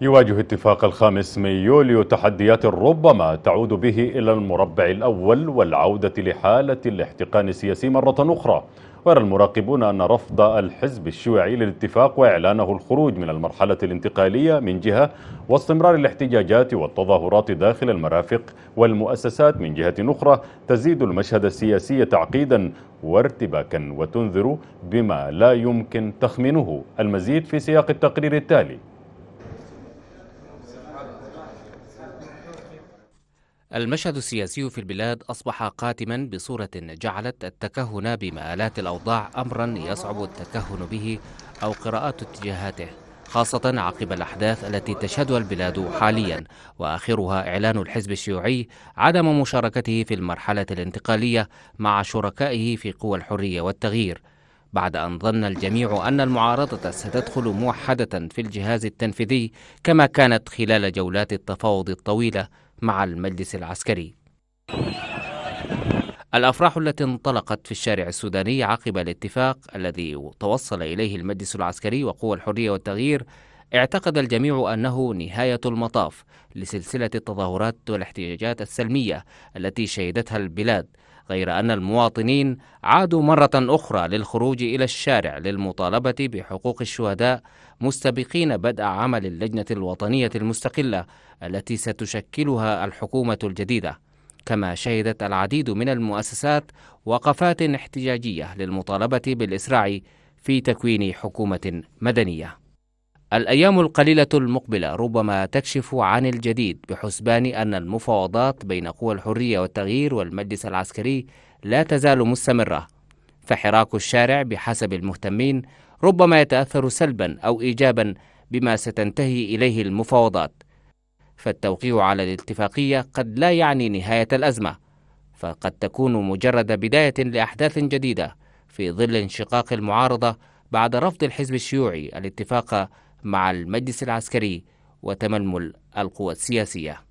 يواجه اتفاق الخامس من يوليو تحديات ربما تعود به إلى المربع الأول والعودة لحالة الاحتقان السياسي مرة أخرى ويرى المراقبون أن رفض الحزب الشيوعي للاتفاق وإعلانه الخروج من المرحلة الانتقالية من جهة واستمرار الاحتجاجات والتظاهرات داخل المرافق والمؤسسات من جهة أخرى تزيد المشهد السياسي تعقيدا وارتباكا وتنذر بما لا يمكن تخمينه المزيد في سياق التقرير التالي المشهد السياسي في البلاد أصبح قاتما بصورة جعلت التكهن بمآلات الأوضاع أمرا يصعب التكهن به أو قراءة اتجاهاته خاصة عقب الأحداث التي تشهدها البلاد حاليا وآخرها إعلان الحزب الشيوعي عدم مشاركته في المرحلة الانتقالية مع شركائه في قوى الحرية والتغيير بعد أن ظن الجميع أن المعارضة ستدخل موحدة في الجهاز التنفيذي كما كانت خلال جولات التفاوض الطويلة مع المجلس العسكري الأفراح التي انطلقت في الشارع السوداني عقب الاتفاق الذي توصل إليه المجلس العسكري وقوى الحرية والتغيير اعتقد الجميع أنه نهاية المطاف لسلسلة التظاهرات والاحتجاجات السلمية التي شهدتها البلاد غير أن المواطنين عادوا مرة أخرى للخروج إلى الشارع للمطالبة بحقوق الشهداء مستبقين بدء عمل اللجنة الوطنية المستقلة التي ستشكلها الحكومة الجديدة كما شهدت العديد من المؤسسات وقفات احتجاجية للمطالبة بالإسراع في تكوين حكومة مدنية الأيام القليلة المقبلة ربما تكشف عن الجديد بحسبان أن المفاوضات بين قوى الحرية والتغيير والمجلس العسكري لا تزال مستمرة فحراك الشارع بحسب المهتمين ربما يتأثر سلبا أو إيجابا بما ستنتهي إليه المفاوضات فالتوقيع على الاتفاقية قد لا يعني نهاية الأزمة فقد تكون مجرد بداية لأحداث جديدة في ظل انشقاق المعارضة بعد رفض الحزب الشيوعي الاتفاق مع المجلس العسكري وتململ القوى السياسيه